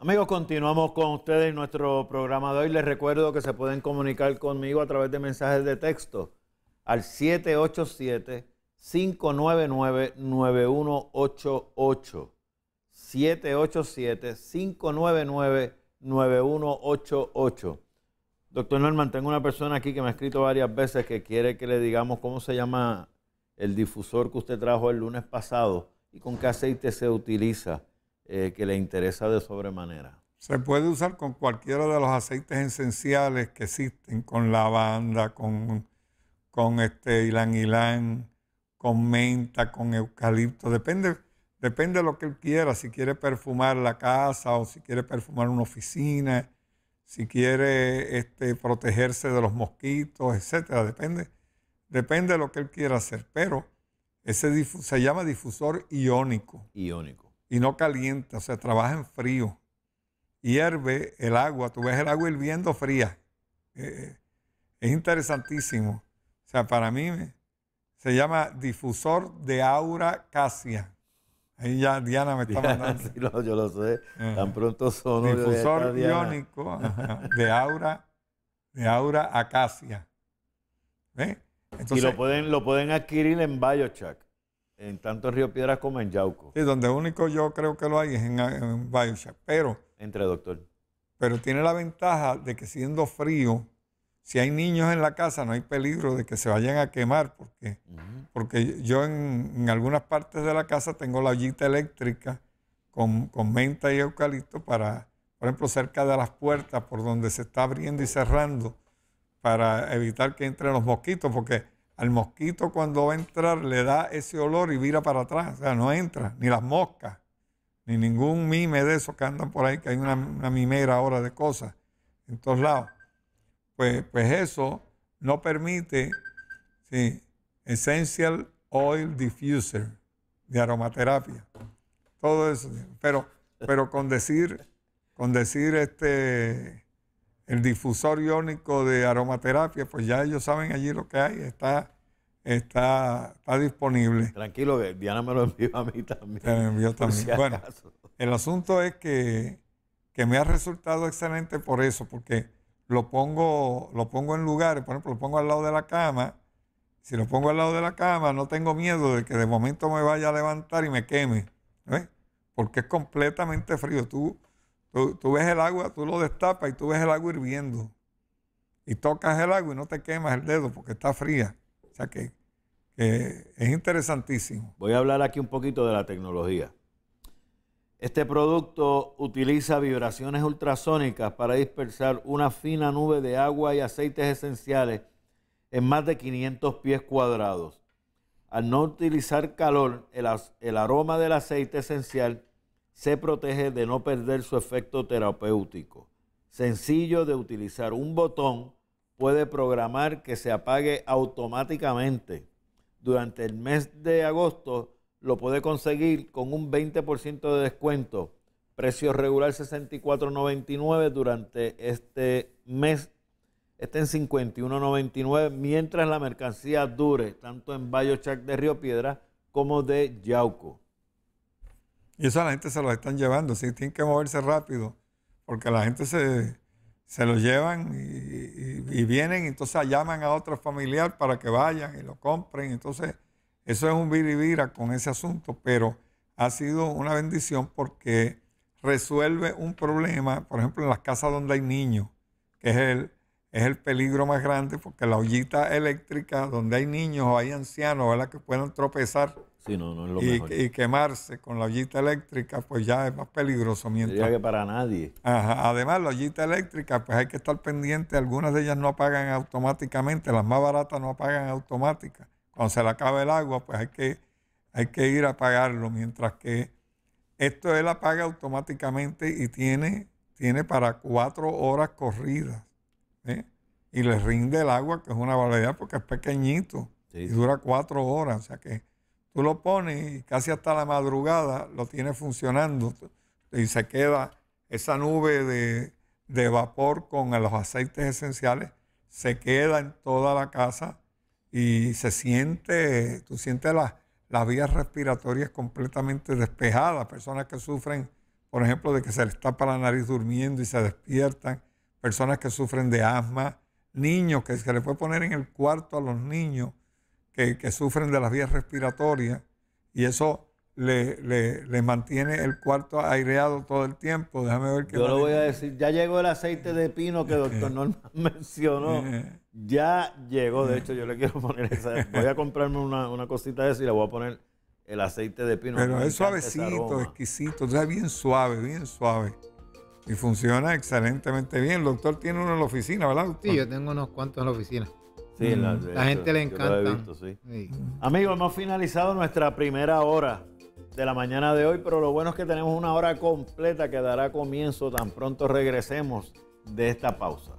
Amigos, continuamos con ustedes en nuestro programa de hoy. Les recuerdo que se pueden comunicar conmigo a través de mensajes de texto al 787-599-9188. 787-599-9188. Doctor Norman, tengo una persona aquí que me ha escrito varias veces que quiere que le digamos cómo se llama el difusor que usted trajo el lunes pasado y con qué aceite se utiliza eh, que le interesa de sobremanera. Se puede usar con cualquiera de los aceites esenciales que existen, con lavanda, con, con este ylang ylang, con menta, con eucalipto. Depende, depende de lo que él quiera. Si quiere perfumar la casa o si quiere perfumar una oficina, si quiere este, protegerse de los mosquitos, etcétera. Depende, depende de lo que él quiera hacer. Pero ese se llama difusor iónico. Iónico y no calienta, o sea, trabaja en frío. Hierve el agua, tú ves el agua hirviendo fría. Eh, eh, es interesantísimo. O sea, para mí se llama difusor de aura acacia. Ahí ya Diana me está mandando. yo lo sé. Eh, Tan pronto son. Difusor iónico de aura, de aura acacia. y lo pueden, lo pueden adquirir en BioChack en tanto Río Piedras como en Yauco. Sí, donde único yo creo que lo hay es en, en pero... Entre, doctor. Pero tiene la ventaja de que siendo frío, si hay niños en la casa, no hay peligro de que se vayan a quemar, porque, porque yo en, algunas partes de la casa tengo la ollita eléctrica con, con, menta y eucalipto para, por ejemplo, cerca de las puertas por donde se está abriendo y cerrando, para evitar que entren los mosquitos, porque al mosquito cuando va a entrar le da ese olor y vira para atrás. O sea, no entra, ni las moscas, ni ningún mime de esos que andan por ahí, que hay una, mimera ahora de cosas en todos lados. Pues, pues eso no permite, sí, Essential Oil Diffuser de aromaterapia. Todo eso. Pero, pero con decir, con decir este el difusor iónico de aromaterapia, pues ya ellos saben allí lo que hay, está, está, disponible. Tranquilo, Diana me lo envió a mí también. Me envió también. bueno, el asunto es que, me ha resultado excelente por eso, porque lo pongo, lo pongo en lugares, por ejemplo, lo pongo al lado de la cama. Si lo pongo al lado de la cama, no tengo miedo de que de momento me vaya a levantar y me queme, ¿ves? Porque es completamente frío. Tú Tú, ves el agua, tú lo destapas y tú ves el agua hirviendo. Y tocas el agua y no te quemas el dedo porque está fría. O sea que, es interesantísimo. Voy a hablar aquí un poquito de la tecnología. Este producto utiliza vibraciones ultrasónicas para dispersar una fina nube de agua y aceites esenciales en más de 500 pies cuadrados. Al no utilizar calor, el, aroma del aceite esencial se protege de no perder su efecto terapéutico. Sencillo de utilizar un botón puede programar que se apague automáticamente. Durante el mes de agosto lo puede conseguir con un 20% de descuento. Precio regular 64.99 durante este mes. Está en 51.99 mientras la mercancía dure, tanto en Bayo Chac de Río Piedra como de Yauco. Y eso a la gente se lo están llevando, sí, tienen que moverse rápido, porque la gente se, lo llevan y, y, y, vienen, entonces llaman a otro familiar para que vayan y lo compren. Entonces, eso es un viri-vira con ese asunto, pero ha sido una bendición porque resuelve un problema, por ejemplo, en las casas donde hay niños, que es el, es el peligro más grande, porque la ollita eléctrica donde hay niños o hay ancianos, ¿verdad? que puedan tropezar y, quemarse con la ollita eléctrica, pues ya es más peligroso. Mientras... que para nadie. Además, la ollita eléctrica, pues hay que estar pendiente. Algunas de ellas no apagan automáticamente, las más baratas no apagan automática Cuando se le acaba el agua, pues hay que, hay que ir a apagarlo. Mientras que esto él apaga automáticamente y tiene, tiene para cuatro horas corridas. ¿eh? Y le rinde el agua, que es una barbaridad porque es pequeñito. Y dura cuatro horas. O sea que Tú lo pones y casi hasta la madrugada lo tienes funcionando y se queda esa nube de, vapor con los aceites esenciales, se queda en toda la casa y se siente, tú sientes las, las vías respiratorias completamente despejadas. Personas que sufren, por ejemplo, de que se les tapa la nariz durmiendo y se despiertan, personas que sufren de asma, niños que se les puede poner en el cuarto a los niños que, sufren de las vías respiratorias y eso le, mantiene el cuarto aireado todo el tiempo. Déjame ver qué. Yo lo voy a decir. Ya llegó el aceite de pino que el doctor Norman mencionó. Eh. ya llegó. De eh. hecho, yo le quiero poner esa. Voy a comprarme una, cosita de eso y le voy a poner el aceite de pino. Pero es suavecito, exquisito. es bien suave, bien suave. Y funciona excelentemente bien. El doctor tiene uno en la oficina, ¿verdad? Sí, yo tengo unos cuantos en la oficina la, gente le encanta. Amigos, hemos finalizado nuestra primera hora de la mañana de hoy, pero lo bueno es que tenemos una hora completa que dará comienzo tan pronto regresemos de esta pausa.